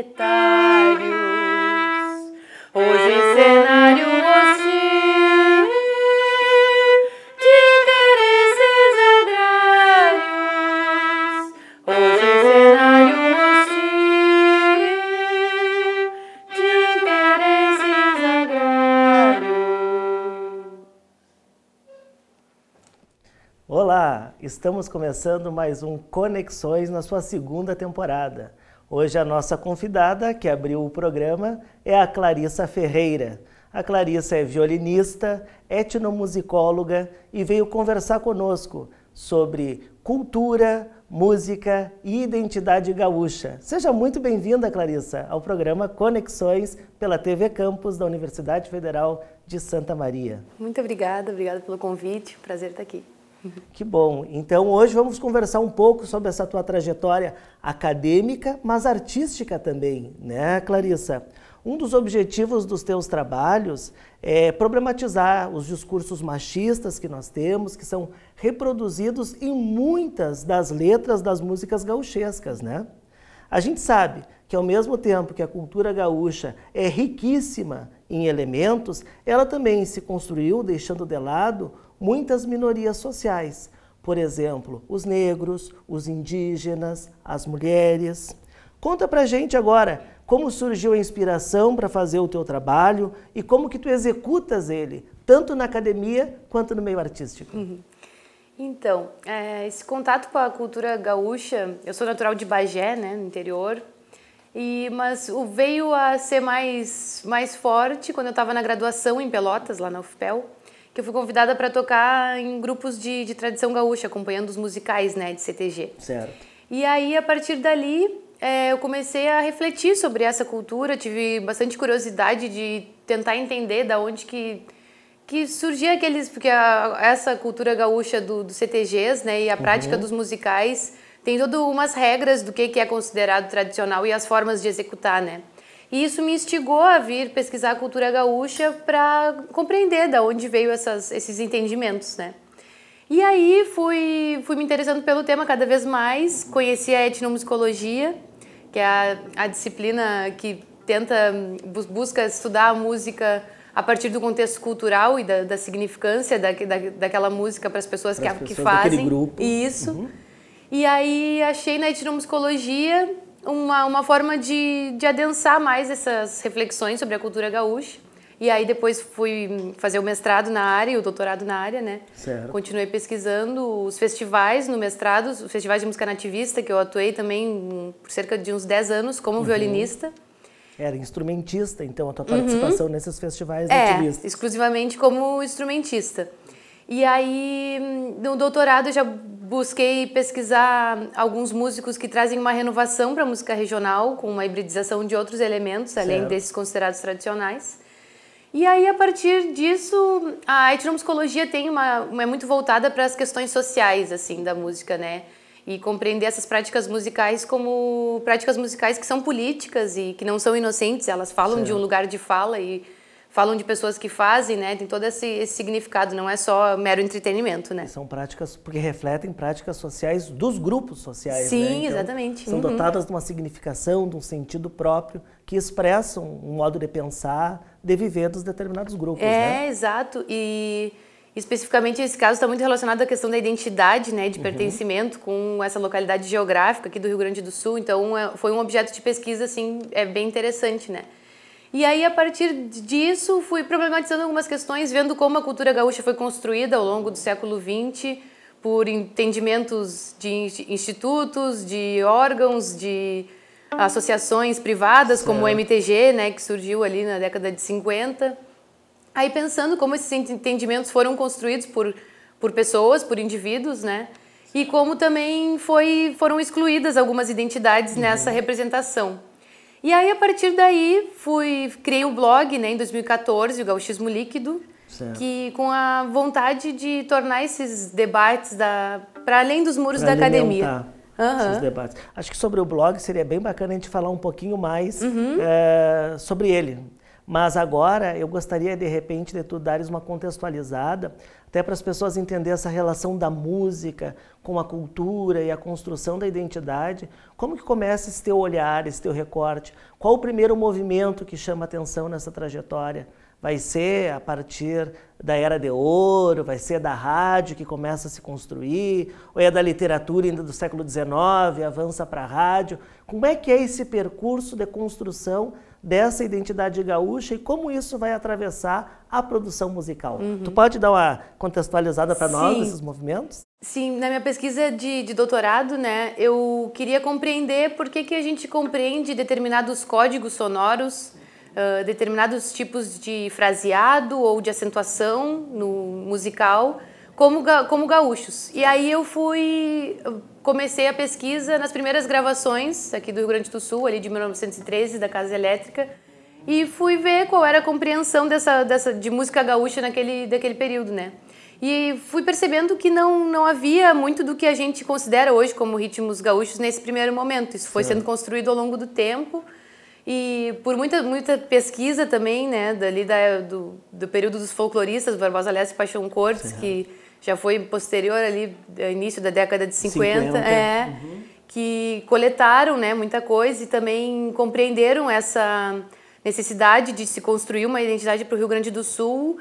planetários. Hoje cenário hostil de interesses agrários. Hoje cenário hostil de interesses agrários. Olá, estamos começando mais um Conexões na sua segunda temporada. Hoje a nossa convidada, que abriu o programa, é a Clarissa Ferreira. A Clarissa é violinista, etnomusicóloga e veio conversar conosco sobre cultura, música e identidade gaúcha. Seja muito bem-vinda, Clarissa, ao programa Conexões pela TV Campus da Universidade Federal de Santa Maria. Muito obrigada, obrigada pelo convite. Prazer estar aqui. Que bom. Então hoje vamos conversar um pouco sobre essa tua trajetória acadêmica, mas artística também, né, Clarissa? Um dos objetivos dos teus trabalhos é problematizar os discursos machistas que nós temos, que são reproduzidos em muitas das letras das músicas gauchescas, né? A gente sabe que ao mesmo tempo que a cultura gaúcha é riquíssima em elementos, ela também se construiu deixando de lado muitas minorias sociais, por exemplo, os negros, os indígenas, as mulheres. Conta pra gente agora como surgiu a inspiração para fazer o teu trabalho e como que tu executas ele, tanto na academia quanto no meio artístico. Uhum. Então, é, esse contato com a cultura gaúcha, eu sou natural de Bagé, né, no interior, e, mas o veio a ser mais, mais forte quando eu estava na graduação em Pelotas, lá na UFPEL que eu fui convidada para tocar em grupos de, de tradição gaúcha, acompanhando os musicais, né, de CTG. Certo. E aí, a partir dali, é, eu comecei a refletir sobre essa cultura, tive bastante curiosidade de tentar entender da onde que que surgia aqueles porque a, essa cultura gaúcha do, do, CTGs, né, e a prática uhum. dos musicais tem todas umas regras do que, que é considerado tradicional e as formas de executar, né? E isso me instigou a vir pesquisar a cultura gaúcha para compreender de onde veio essas, esses entendimentos, né? E aí fui, fui me interessando pelo tema cada vez mais, conheci a etnomusicologia, que é a, a disciplina que tenta, busca estudar a música a partir do contexto cultural e da, da significância da, da, daquela música para as pessoas que, fazem. fazem. Grupo. Isso. Uhum. E aí achei na etnomusicologia uma, uma forma de, de adensar mais essas reflexões sobre a cultura gaúcha. E aí depois fui fazer o mestrado na área e o doutorado na área, né? Certo. Continuei pesquisando os festivais no mestrado, os festivais de música nativista, que eu atuei também por cerca de uns 10 anos como uhum. violinista. Era instrumentista, então, a tua participação uhum. nesses festivais é, nativistas. exclusivamente como instrumentista. E aí, no doutorado, eu já busquei pesquisar alguns músicos que trazem uma renovação para a música regional, com uma hibridização de outros elementos, além certo. desses considerados tradicionais. E aí, a partir disso, a etnomusicologia tem uma, é muito voltada para as questões sociais, assim, da música, né? E compreender essas práticas musicais como práticas musicais que são políticas e que não são inocentes, elas falam certo. de um lugar de fala e falam de pessoas que fazem, né? Tem todo esse, esse, significado, não é só mero entretenimento, né? São práticas porque refletem práticas sociais dos grupos sociais, né? Sim, né? então, exatamente. São uhum. dotadas de uma significação, de um sentido próprio, que expressam um modo de pensar, de viver dos determinados grupos, É, né? exato. E especificamente esse caso está muito relacionado à questão da identidade, né, de uhum. pertencimento com essa localidade geográfica aqui do Rio Grande do Sul. Então, é, foi um objeto de pesquisa assim, é bem interessante, né? E aí, a partir disso, fui problematizando algumas questões, vendo como a cultura gaúcha foi construída ao longo do século XX, por entendimentos de institutos, de órgãos, de associações privadas, como o MTG, né, que surgiu ali na década de 50. Aí, pensando como esses entendimentos foram construídos por, por pessoas, por indivíduos, né? E como também foi, foram excluídas algumas identidades nessa uhum. representação. E aí, a partir daí, fui, criei o um blog né, em 2014, o Gauchismo Líquido, certo. que com a vontade de tornar esses debates para além dos muros pra da academia. Uhum. Esses debates. Acho que sobre o blog seria bem bacana a gente falar um pouquinho mais uhum. é, sobre ele. Mas agora eu gostaria, de repente, de tu dares uma contextualizada até para as pessoas entender essa relação da música com a cultura e a construção da identidade. Como que começa esse teu olhar, esse teu recorte? Qual o primeiro movimento que chama atenção nessa trajetória? Vai ser a partir da Era de Ouro? Vai ser da rádio que começa a se construir? Ou é da literatura ainda do século XIX, avança para a rádio? Como é que é esse percurso de construção dessa identidade gaúcha e como isso vai atravessar a produção musical. Uhum. Tu pode dar uma contextualizada para nós esses movimentos? Sim, na minha pesquisa de, de, doutorado, né, eu queria compreender por que, que a gente compreende determinados códigos sonoros, uh, determinados tipos de fraseado ou de acentuação no musical como, como gaúchos. E aí eu fui comecei a pesquisa nas primeiras gravações aqui do Rio Grande do Sul, ali de 1913, da Casa Elétrica, e fui ver qual era a compreensão dessa, dessa de música gaúcha naquele daquele período, né? E fui percebendo que não não havia muito do que a gente considera hoje como ritmos gaúchos nesse primeiro momento. Isso foi sendo construído ao longo do tempo e por muita muita pesquisa também, né, dali da, do, do período dos folcloristas, Barbosa Leste e Paixão Cortes, Sim. que é já foi posterior ali, eh, início da década de 50, 50. É, uhum. que coletaram né, muita coisa e também compreenderam essa necessidade de se construir uma identidade para o Rio Grande do Sul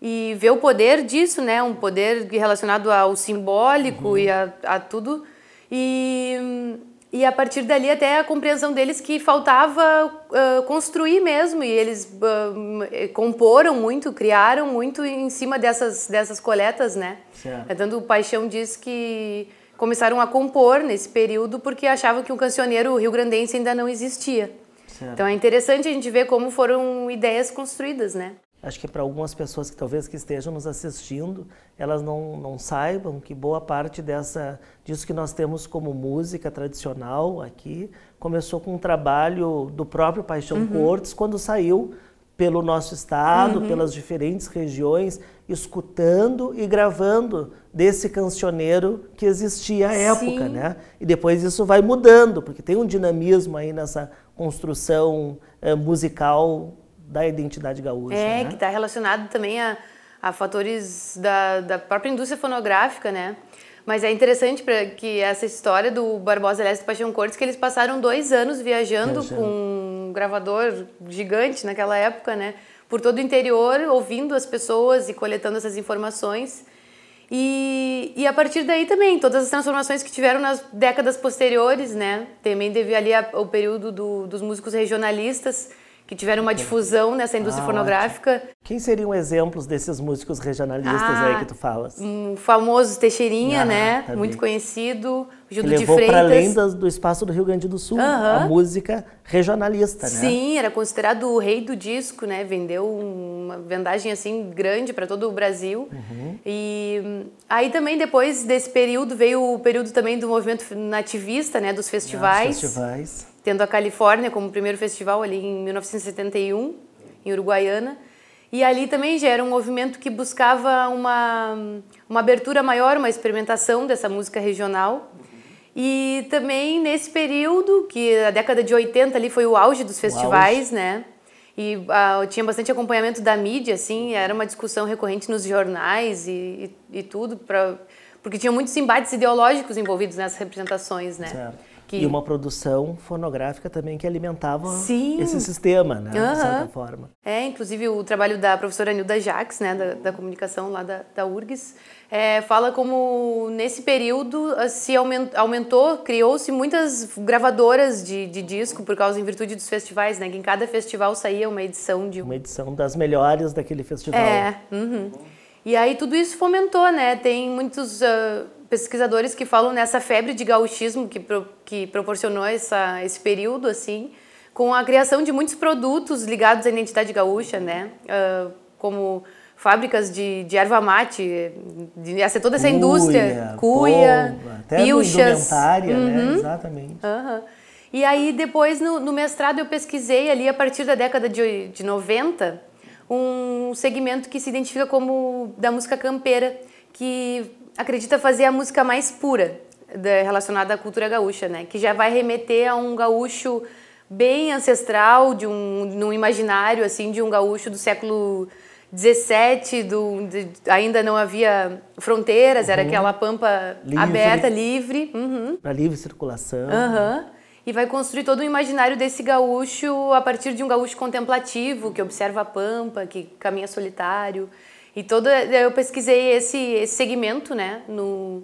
e ver o poder disso, né, um poder relacionado ao simbólico uhum. e a, a tudo. E hum, e a partir dali até a compreensão deles que faltava uh, construir mesmo, e eles uh, comporam muito, criaram muito em cima dessas, dessas coletas, né? Certo. É tanto o Paixão diz que começaram a compor nesse período porque achavam que o um cancioneiro rio-grandense ainda não existia. Certo. Então é interessante a gente ver como foram ideias construídas, né? Acho que para algumas pessoas que talvez que estejam nos assistindo, elas não, não saibam que boa parte dessa disso que nós temos como música tradicional aqui começou com um trabalho do próprio Paixão uhum. Cortes quando saiu pelo nosso estado, uhum. pelas diferentes regiões, escutando e gravando desse cancioneiro que existia à Sim. época, né? E depois isso vai mudando, porque tem um dinamismo aí nessa construção eh, musical da identidade gaúcha. É, né? que está relacionado também a, a fatores da, da própria indústria fonográfica, né? Mas é interessante para que essa história do Barbosa Leste Paixão Cortes, que eles passaram dois anos viajando, viajando, com um gravador gigante naquela época, né? Por todo o interior, ouvindo as pessoas e coletando essas informações. E, e a partir daí também, todas as transformações que tiveram nas décadas posteriores, né? Também teve ali a, o período do, dos músicos regionalistas, que tiveram uma difusão nessa ah, indústria ah, fonográfica. Ótimo. Quem seriam exemplos desses músicos regionalistas ah, aí que tu falas? Um famoso Teixeirinha, ah, né? Tá Muito conhecido. Gildo de levou de Freitas. para além das, do espaço do Rio Grande do Sul, uh -huh. a música regionalista, né? Sim, era considerado o rei do disco, né? Vendeu uma vendagem assim grande para todo o Brasil. Uhum. E aí também depois desse período veio o período também do movimento nativista, né? Dos festivais. Ah, os festivais tendo a Califórnia como primeiro festival ali em 1971, em Uruguaiana. E ali também já era um movimento que buscava uma, uma abertura maior, uma experimentação dessa música regional. E também nesse período, que a década de 80 ali foi o auge dos festivais, auge. né? E ah, tinha bastante acompanhamento da mídia, assim, era uma discussão recorrente nos jornais e, e, e tudo, pra, porque tinha muitos embates ideológicos envolvidos nessas representações, né? Certo. Que... E uma produção fonográfica também que alimentava Sim. esse sistema, né? Uhum. De certa forma. É, inclusive o trabalho da professora Nilda Jaques, né, da, da comunicação lá da, da URGS, é, fala como nesse período ah, se aumentou, aumentou criou-se muitas gravadoras de, de, disco por causa em virtude dos festivais, né? Que em cada festival saía uma edição de uma edição das melhores daquele festival. É. Uhum. E aí tudo isso fomentou, né? Tem muitos uh, pesquisadores que falam nessa febre de gauchismo que, pro, que proporcionou essa, esse período, assim, com a criação de muitos produtos ligados à identidade gaúcha, né? Uh, como fábricas de, de erva mate, de, toda essa cuia, indústria, cuia, pilchas. Até né? uhum. né? Exatamente. Uhum. E aí depois no, no, mestrado eu pesquisei ali a partir da década de, de 90 um segmento que se identifica como da música campeira, que acredita fazer a música mais pura relacionada à cultura gaúcha, né? Que já vai remeter a um gaúcho bem ancestral, de um, de um imaginário assim de um gaúcho do século 17, do, de, ainda não havia fronteiras, uhum. era aquela pampa livre. aberta, livre. Uhum. Para livre circulação. Uhum. E vai construir todo o imaginário desse gaúcho a partir de um gaúcho contemplativo, que observa a pampa, que caminha solitário. E toda eu pesquisei esse, esse segmento, né, no,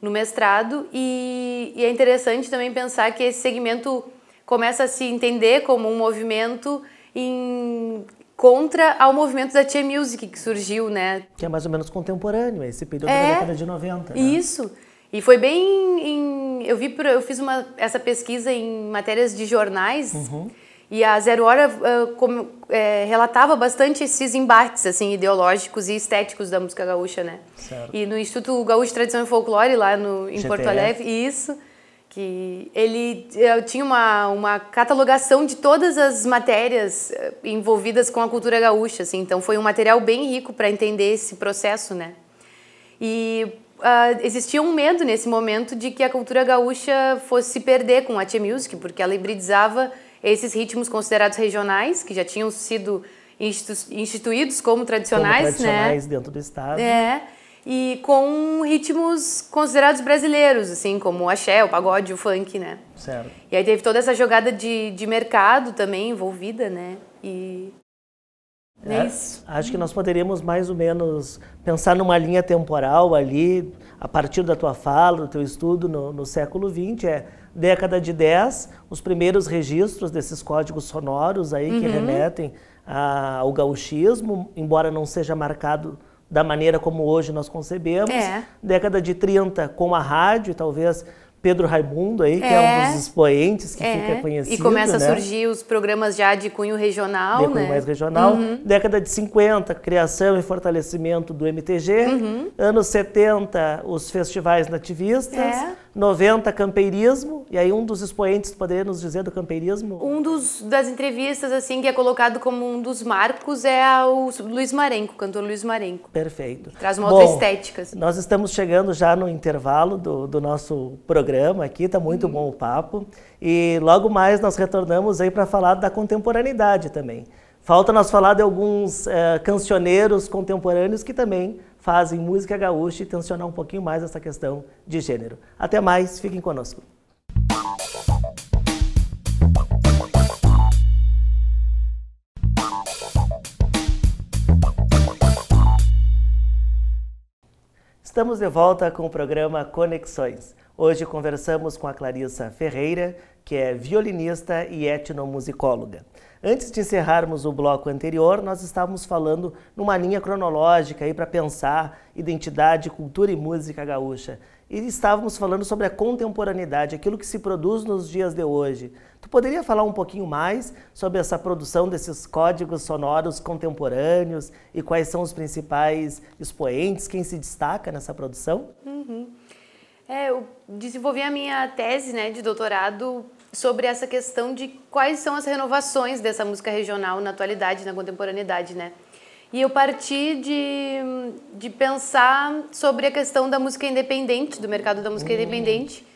no mestrado e, e, é interessante também pensar que esse segmento começa a se entender como um movimento em contra ao movimento da Tia Music que surgiu, né? Que é mais ou menos contemporâneo, esse período é, da década de 90. Né? Isso. E foi bem em, eu vi eu fiz uma essa pesquisa em matérias de jornais. Uhum e a Zero Hora uh, como, é, relatava bastante esses embates assim ideológicos e estéticos da música gaúcha, né? Certo. E no Instituto Gaúcho Tradição e Folclore, lá no, em GTF. Porto Alegre, isso, que ele uh, tinha uma, uma catalogação de todas as matérias envolvidas com a cultura gaúcha, assim. Então foi um material bem rico para entender esse processo, né? E Uh, existia um medo nesse momento de que a cultura gaúcha fosse se perder com a T-Music, porque ela hibridizava esses ritmos considerados regionais, que já tinham sido instituídos como tradicionais, como né? tradicionais né? dentro do estado. É. E com ritmos considerados brasileiros, assim, como o axé, o pagode, o funk, né? Certo. E aí teve toda essa jogada de, de mercado também envolvida, né? E é, é acho que nós poderíamos mais ou menos pensar numa linha temporal ali, a partir da tua fala, do teu estudo no, no século XX, é década de 10, os primeiros registros desses códigos sonoros aí uhum. que remetem a, ao gauchismo, embora não seja marcado da maneira como hoje nós concebemos. É. Década de 30 com a rádio, talvez Pedro Raimundo aí, que é, é um dos expoentes que é. fica conhecido. E começa né? a surgir os programas já de cunho regional, de cunho né? mais regional. Uhum. Década de 50, criação e fortalecimento do MTG. Uhum. Anos 70, os festivais nativistas. É. 90 campeirismo, e aí um dos expoentes poderia nos dizer do campeirismo? Um dos, das entrevistas assim que é colocado como um dos marcos é o Luiz Marenco, o cantor Luiz Marenco. Perfeito. Traz uma Bom, outra estética. Assim. Nós estamos chegando já no intervalo do, do nosso programa aqui, tá muito hum. bom o papo. E logo mais nós retornamos aí para falar da contemporaneidade também. Falta nós falar de alguns é, cancioneiros contemporâneos que também fazem música gaúcha e tensionar um pouquinho mais essa questão de gênero. Até mais, fiquem conosco. Estamos de volta com o programa Conexões. Hoje conversamos com a Clarissa Ferreira, que é violinista e etnomusicóloga. Antes de encerrarmos o bloco anterior, nós estávamos falando numa linha cronológica aí para pensar identidade, cultura e música gaúcha. E estávamos falando sobre a contemporaneidade, aquilo que se produz nos dias de hoje. Tu poderia falar um pouquinho mais sobre essa produção desses códigos sonoros contemporâneos e quais são os principais expoentes, quem se destaca nessa produção? Uhum. É, eu desenvolvi a minha tese né, de doutorado sobre essa questão de quais são as renovações dessa música regional na atualidade, na contemporaneidade, né? E eu parti de, de pensar sobre a questão da música independente, do mercado da música independente,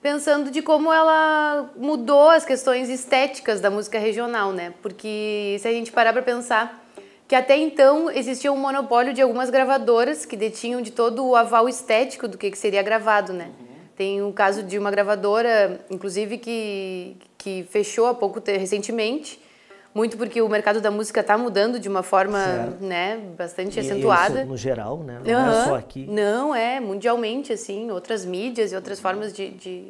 pensando de como ela mudou as questões estéticas da música regional, né? Porque se a gente parar para pensar que até então existia um monopólio de algumas gravadoras que detinham de todo o aval estético do que, que seria gravado, né? Uhum. Tem o um caso de uma gravadora, inclusive, que, que fechou há pouco, recentemente, muito porque o mercado da música está mudando de uma forma né, bastante e acentuada. Isso, no geral, né? não uhum. é só aqui. Não, é mundialmente, assim, outras mídias e outras formas de, de,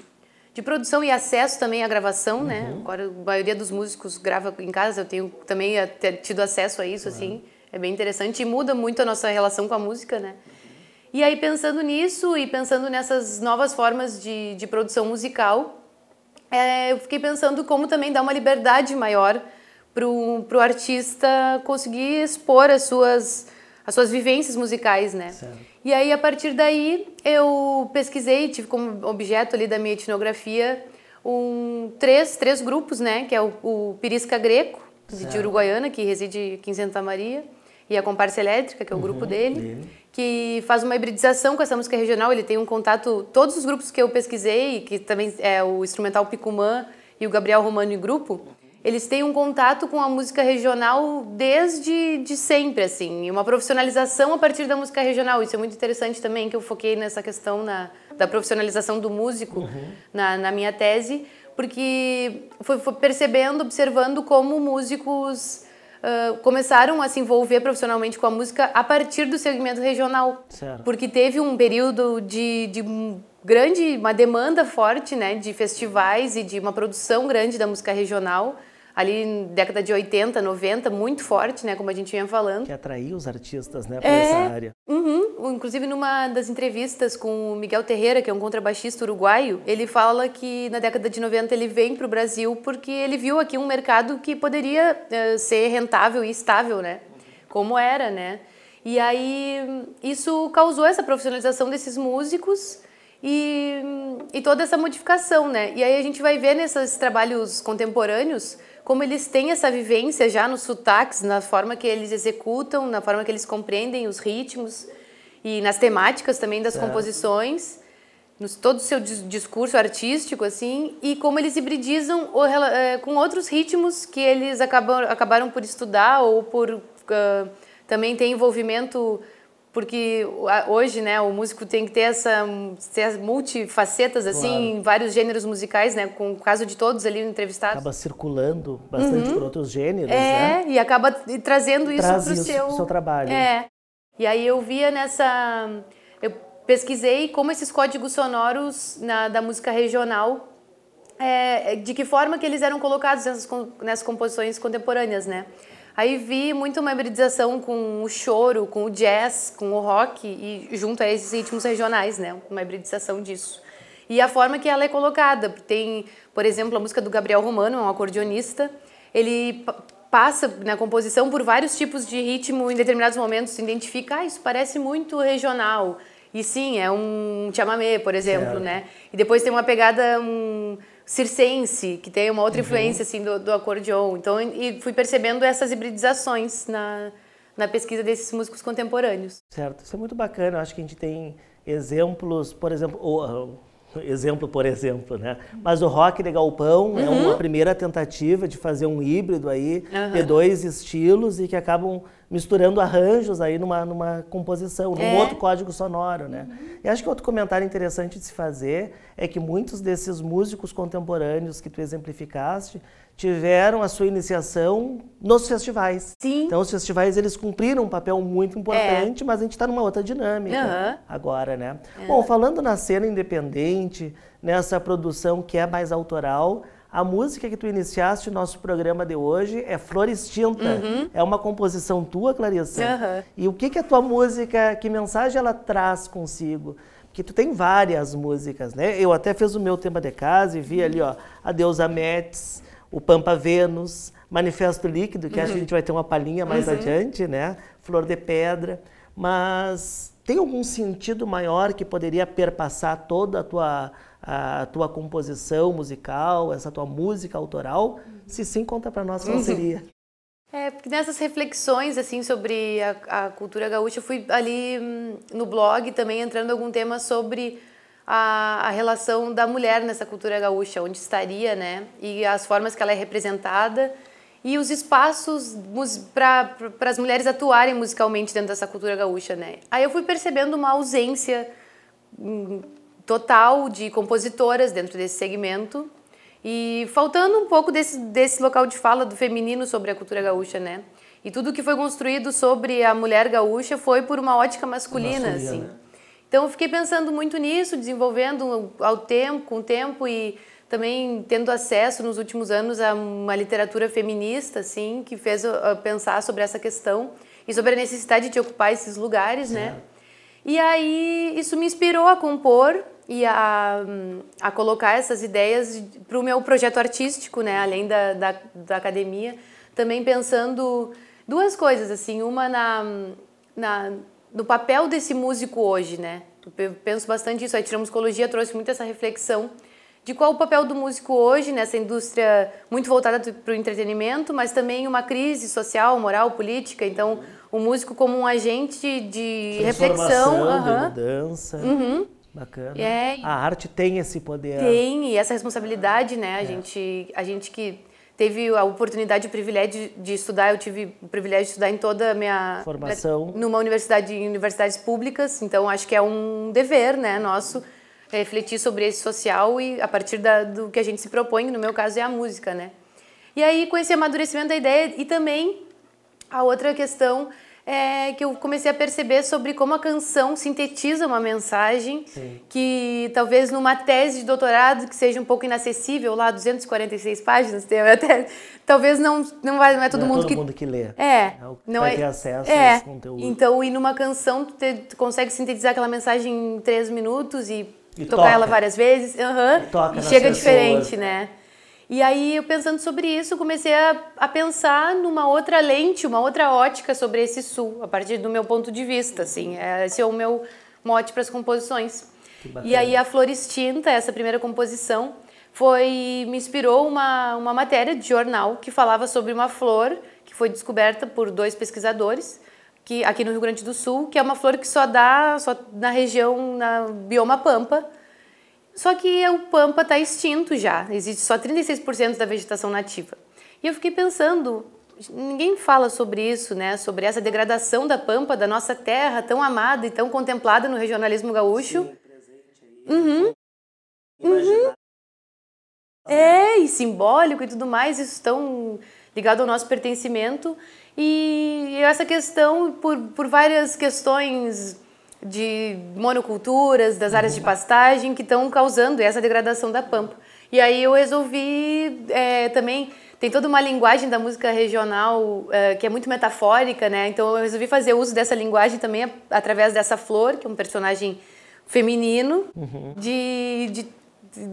de produção e acesso também à gravação, né? uhum. né? Agora, a maioria dos músicos grava em casa, eu tenho também tido acesso a isso, uhum. assim, é bem interessante e muda muito a nossa relação com a música, né? E aí, pensando nisso e pensando nessas novas formas de, de produção musical, é, eu fiquei pensando como também dar uma liberdade maior para o artista conseguir expor as suas, as suas vivências musicais, né? Certo. E aí, a partir daí, eu pesquisei, tive como objeto ali da minha etnografia um, três, três grupos, né? Que é o, o Pirisca Greco, certo. de Uruguaiana, que reside aqui em Santa Maria, e a Comparsa Elétrica, que é o uhum, grupo dele. dele que faz uma hibridização com essa música regional. Ele tem um contato, todos os grupos que eu pesquisei, que também é o instrumental Picumã e o Gabriel Romano e grupo, eles têm um contato com a música regional desde de sempre, assim, uma profissionalização a partir da música regional. Isso é muito interessante também, que eu foquei nessa questão na, da profissionalização do músico uhum. na, na minha tese, porque foi, foi percebendo, observando como músicos começaram a se envolver profissionalmente com a música a partir do segmento regional. Certo. Porque teve um período de, de grande, uma demanda forte né, de festivais e de uma produção grande da música regional ali década de 80, 90, muito forte, né? Como a gente vinha falando. Que atraiu os artistas, né, para é... essa área. Uhum. Inclusive, numa das entrevistas com o Miguel Terreira, que é um contrabaixista uruguaio, ele fala que na década de 90 ele vem para o Brasil porque ele viu aqui um mercado que poderia uh, ser rentável e estável, né? Como era, né? E aí isso causou essa profissionalização desses músicos e, e toda essa modificação, né? E aí a gente vai ver nesses trabalhos contemporâneos como eles têm essa vivência já nos sotaques, na forma que eles executam, na forma que eles compreendem os ritmos e nas temáticas também das composições, no todo o seu discurso artístico, assim, e como eles hibridizam o, é, com outros ritmos que eles acabam, acabaram por estudar ou por... Uh, também tem envolvimento porque hoje, né, o músico tem que ter essa ter multifacetas assim, claro. em vários gêneros musicais, né, com o caso de todos ali entrevistados. Acaba circulando bastante uhum. por outros gêneros, é, né? e acaba trazendo isso para o seu... seu trabalho. É. E aí eu via nessa eu pesquisei como esses códigos sonoros na, da música regional é, de que forma que eles eram colocados nessas, nessas composições contemporâneas, né? Aí vi muito uma hibridização com o choro, com o jazz, com o rock e junto a esses ritmos regionais, né? Uma hibridização disso. E a forma que ela é colocada, tem, por exemplo, a música do Gabriel Romano, é um acordeonista, ele passa na composição por vários tipos de ritmo em determinados momentos, se identifica, ah, isso parece muito regional. E sim, é um chamamé, por exemplo, né? E depois tem uma pegada um, circense, que tem uma outra uhum. influência assim do, do acordeon. Então, e fui percebendo essas hibridizações na, na pesquisa desses músicos contemporâneos. Certo, isso é muito bacana. Eu acho que a gente tem exemplos, por exemplo, o ah, exemplo por exemplo, né? Mas o rock de galpão é uhum. é uma primeira tentativa de fazer um híbrido aí uhum. de dois estilos e que acabam misturando arranjos aí numa, numa composição, num é. outro código sonoro, né? Uhum. E acho que outro comentário interessante de se fazer é que muitos desses músicos contemporâneos que tu exemplificaste tiveram a sua iniciação nos festivais. Sim. Então os festivais eles cumpriram um papel muito importante, é. mas a gente está numa outra dinâmica uhum. agora, né? É. Bom, falando na cena independente, nessa produção que é mais autoral, a música que tu iniciaste o nosso programa de hoje é Flor Extinta. Uhum. É uma composição tua, Clarissa? Uhum. E o que, que a tua música, que mensagem ela traz consigo? Porque tu tem várias músicas, né? Eu até fiz o meu tema de casa e vi ali, ó, Adeus a Mets, o Pampa Vênus, Manifesto Líquido, que uhum. acho que a uhum. gente vai ter uma palhinha mais uhum. adiante, né? Flor de Pedra. Mas tem algum sentido maior que poderia perpassar toda a tua a tua composição musical, essa tua música autoral? Se sim, conta para nós qual uhum. seria. É, porque nessas reflexões, assim, sobre a, a cultura gaúcha, eu fui ali hum, no blog também entrando algum tema sobre a, a, relação da mulher nessa cultura gaúcha, onde estaria, né? E as formas que ela é representada e os espaços para as mulheres atuarem musicalmente dentro dessa cultura gaúcha, né? Aí eu fui percebendo uma ausência hum, total de compositoras dentro desse segmento e faltando um pouco desse, desse local de fala do feminino sobre a cultura gaúcha, né? E tudo que foi construído sobre a mulher gaúcha foi por uma ótica masculina, Masculina, assim. Né? Então eu fiquei pensando muito nisso, desenvolvendo ao tempo, com o tempo e também tendo acesso nos últimos anos a uma literatura feminista, assim, que fez pensar sobre essa questão e sobre a necessidade de ocupar esses lugares, né? E aí isso me inspirou a compor e a, a colocar essas ideias para o meu projeto artístico, né? Além da, da, da, academia, também pensando duas coisas assim, uma na, na no papel desse músico hoje, né? Eu penso bastante isso. A etnomusicologia trouxe muito essa reflexão de qual o papel do músico hoje nessa indústria muito voltada para o entretenimento, mas também uma crise social, moral, política. Então, o músico como um agente de reflexão, uhum. de mudança. Uhum. Bacana. É, a arte tem esse poder. Tem, e essa responsabilidade, né? A, é. gente, a gente que teve a oportunidade e o privilégio de estudar, eu tive o privilégio de estudar em toda a minha... Formação. Numa universidade, em universidades públicas, então acho que é um dever, né, nosso, refletir sobre esse social e a partir da, do que a gente se propõe, no meu caso é a música, né? E aí, com esse amadurecimento da ideia e também a outra questão é, que eu comecei a perceber sobre como a canção sintetiza uma mensagem Sim. que talvez numa tese de doutorado que seja um pouco inacessível, lá 246 páginas, tem até, talvez não, não, vai, não é todo, não é mundo, é todo que, mundo que lê. É. é não é vai é, ter acesso é, a esse conteúdo. Então, e numa canção, tu, te, tu consegue sintetizar aquela mensagem em três minutos e, e tocar toca. ela várias vezes. Uhum, e, e chega pessoas. diferente, né? E aí, eu pensando sobre isso, comecei a, a, pensar numa outra lente, uma outra ótica sobre esse sul, a partir do meu ponto de vista, assim. É, esse é o meu mote para as composições. E aí, a flor extinta, essa primeira composição, foi me inspirou uma, uma matéria de jornal que falava sobre uma flor que foi descoberta por dois pesquisadores que aqui no Rio Grande do Sul, que é uma flor que só dá só na região, na bioma pampa, só que o Pampa está extinto já, existe só 36% da vegetação nativa. E eu fiquei pensando, ninguém fala sobre isso, né? Sobre essa degradação da Pampa, da nossa terra tão amada e tão contemplada no regionalismo gaúcho. Sim, aí. Né? Uhum. Uhum. É, e simbólico e tudo mais, isso tão ligado ao nosso pertencimento. E essa questão, por, por várias questões de monoculturas, das áreas de pastagem que estão causando essa degradação da pampa. E aí eu resolvi é, também tem toda uma linguagem da música regional é, que é muito metafórica, né? Então eu resolvi fazer uso dessa linguagem também através dessa flor, que é um personagem feminino, uhum. de, de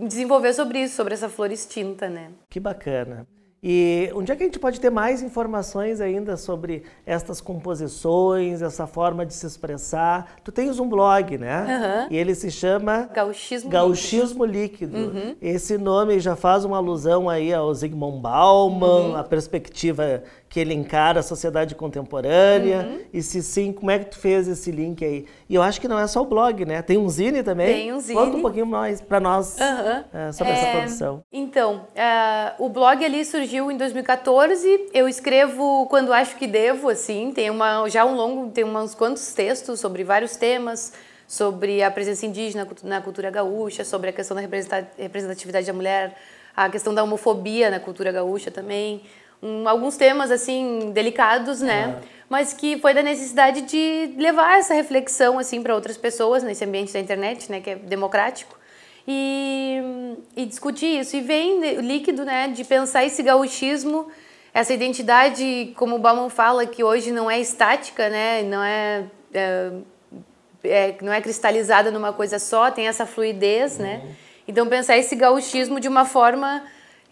desenvolver sobre isso, sobre essa flor extinta, né? Que bacana. E onde é que a gente pode ter mais informações ainda sobre estas composições, essa forma de se expressar? Tu tens um blog, né? Uhum. E ele se chama Gauchismo, Gauchismo Líquido. Uhum. Esse nome já faz uma alusão aí ao Zygmunt Bauman, uhum. a perspectiva que ele encara a sociedade contemporânea? Uhum. E se sim, como é que tu fez esse link aí? E eu acho que não é só o blog, né? Tem um zine também? Tem um zine. Conta um pouquinho mais para nós uhum. é, sobre é... essa produção. Então, uh, o blog ali surgiu em 2014. Eu escrevo quando acho que devo, assim. Tem uma, já um longo, tem uns quantos textos sobre vários temas sobre a presença indígena na cultura gaúcha, sobre a questão da representatividade da mulher, a questão da homofobia na cultura gaúcha também, um, alguns temas assim delicados, né? É. Mas que foi da necessidade de levar essa reflexão assim para outras pessoas nesse ambiente da internet, né, que é democrático. E, e discutir isso e vem líquido, né, de pensar esse gauchismo essa identidade, como o Bauman fala, que hoje não é estática, né? não, é, é, é não é cristalizada numa coisa só, tem essa fluidez. Né? Uhum. Né? Então, pensar esse gauchismo de uma forma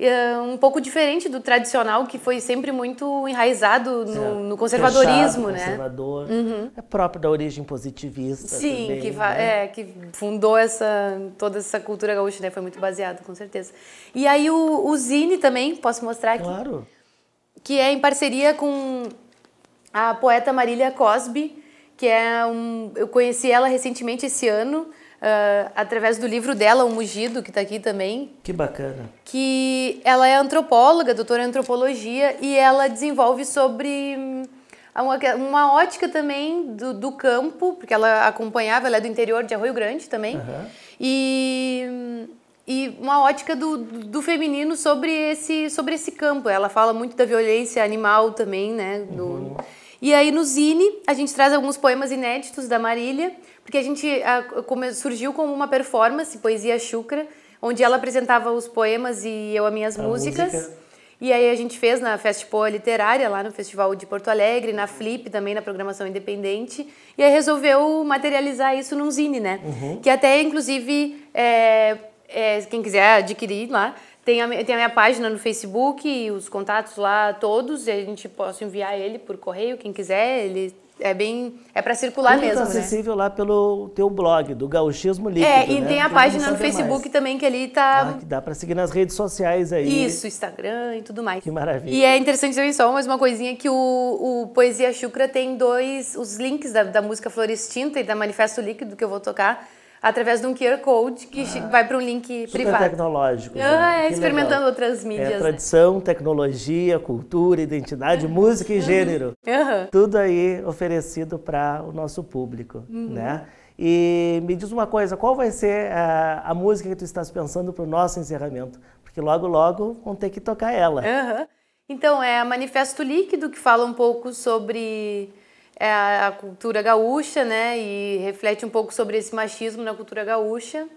ah, um pouco diferente do tradicional, que foi sempre muito enraizado no, é, no conservadorismo, fechado, né? Conservador. Uhum. É próprio da origem positivista. Sim, também, que, né? é, que fundou essa, toda essa cultura gaúcha, né? Foi muito baseado, com certeza. E aí o, o Zine também, posso mostrar aqui? Claro. Que é em parceria com a poeta Marília Cosby, que é um. Eu conheci ela recentemente esse ano uh, através do livro dela, O Mugido, que está aqui também. Que bacana. Que ela é antropóloga, doutora em antropologia, e ela desenvolve sobre hum, uma, uma ótica também do, do, campo, porque ela acompanhava, ela é do interior de Arroio Grande também, uhum. e, e uma ótica do, do feminino sobre esse, sobre esse campo. Ela fala muito da violência animal também, né? Do, uhum. E aí no Zine a gente traz alguns poemas inéditos da Marília, porque a gente a, ah, surgiu como uma performance, Poesia Chucra, onde ela apresentava os poemas e eu as minhas a músicas. Música. E aí a gente fez na Festipoa Literária, lá no Festival de Porto Alegre, na Flip, também na Programação Independente. E aí resolveu materializar isso num zine, né? Uhum. Que até, inclusive, é, é, quem quiser adquirir lá, tem a, tem a minha página no Facebook, os contatos lá todos, a gente pode enviar ele por correio, quem quiser, ele é bem. É para circular Muito mesmo. Né? acessível né? lá pelo teu blog, do Gauchismo Líquido. É, e né? tem a página no Facebook mais. também que ali tá. Ah, que dá para seguir nas redes sociais aí. Isso, Instagram e tudo mais. Que maravilha. E é interessante também só mais uma coisinha que o, o Poesia Chucra tem dois. Os links da, da música Florestinta e da Manifesto Líquido que eu vou tocar através de um QR Code que ah, vai para um link super privado. tecnológico. Ah, é, experimentando legal. outras mídias. É, né? tradição, né? tecnologia, cultura, identidade, música e uhum. gênero. Uhum. Tudo aí oferecido para o nosso público, uhum. né? E me diz uma coisa, qual vai ser a, eh, a música que tu estás pensando para o nosso encerramento? Porque logo, logo vão ter que tocar ela. Uhum. Então, é a Manifesto Líquido, que fala um pouco sobre é a cultura gaúcha, né? E reflete um pouco sobre esse machismo na cultura gaúcha.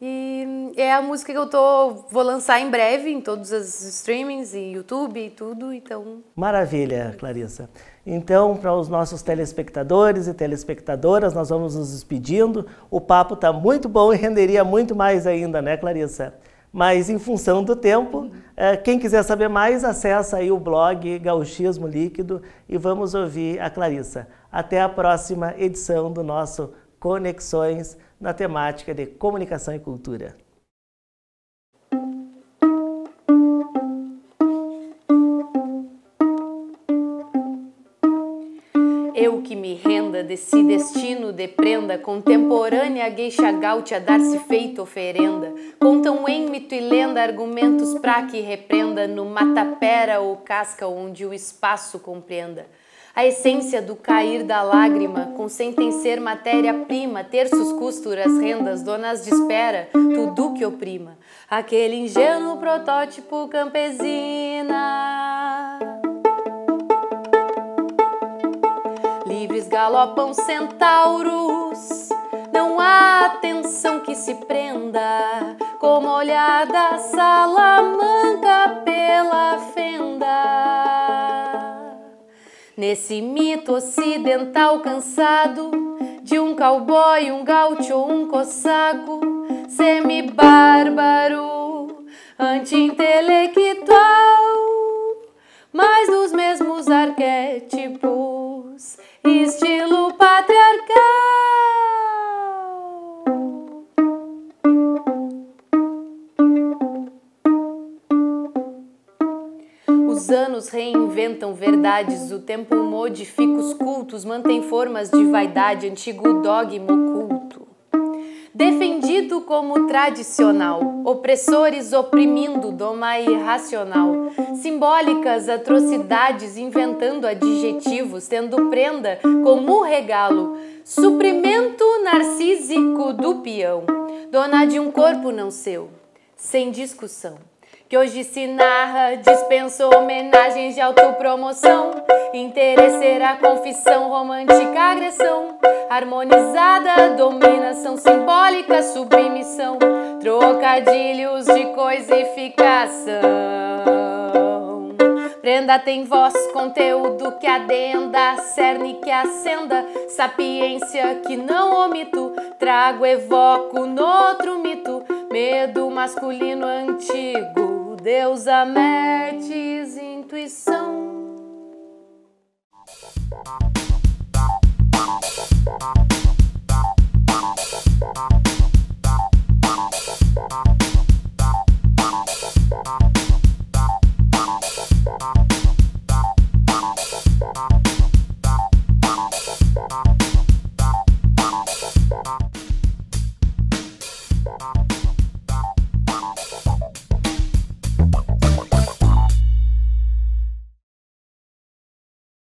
E é a música que eu tô, vou lançar em breve em todos os streamings e YouTube e tudo, então... Maravilha, Clarissa. Então, para os nossos telespectadores e telespectadoras, nós vamos nos despedindo. O papo está muito bom e renderia muito mais ainda, né, Clarissa? mas em função do tempo, eh, quem quiser saber mais, acessa aí o blog Gauchismo Líquido e vamos ouvir a Clarissa. Até a próxima edição do nosso Conexões na temática de comunicação e cultura. Eu que me renda desse destino deprenda, contemporânea gueixa gáutia dar-se feito oferenda. Contam em mito e lenda argumentos pra que repreenda no matapera ou casca onde o espaço compreenda. A essência do cair da lágrima, consentem ser matéria-prima, terços, costuras, rendas, donas de espera, tudo que oprima. Aquele ingênuo protótipo campesina galopam centauros. Não há atenção que se prenda, como olhada da salamanca pela fenda. Nesse mito ocidental cansado, de um cowboy, um gaúcho, um coçaco, semi-bárbaro, anti-intelectual. inventam verdades, o tempo modifica os cultos, mantém formas de vaidade, antigo dogma oculto. Defendido como tradicional, opressores oprimindo, doma irracional, simbólicas atrocidades inventando adjetivos, tendo prenda como regalo, suprimento narcísico do peão, dona de um corpo não seu, sem discussão que hoje se narra, dispensou homenagens de autopromoção, interesseira, confissão romântica, agressão, harmonizada, dominação simbólica, submissão, trocadilhos de coisificação. Prenda tem voz, conteúdo que adenda, cerne que acenda, sapiência que não omito, trago, evoco, outro mito, medo masculino antigo deusa Mertes, intuição.